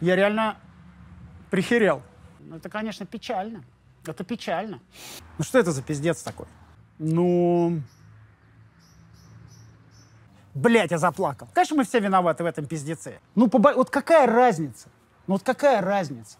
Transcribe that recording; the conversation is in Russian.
я реально прихерел. Ну, это, конечно, печально. Это печально. Ну что это за пиздец такой? Ну... Блять, я заплакал. Конечно, мы все виноваты в этом пиздеце. Ну, побо... вот какая разница? Ну, вот какая разница?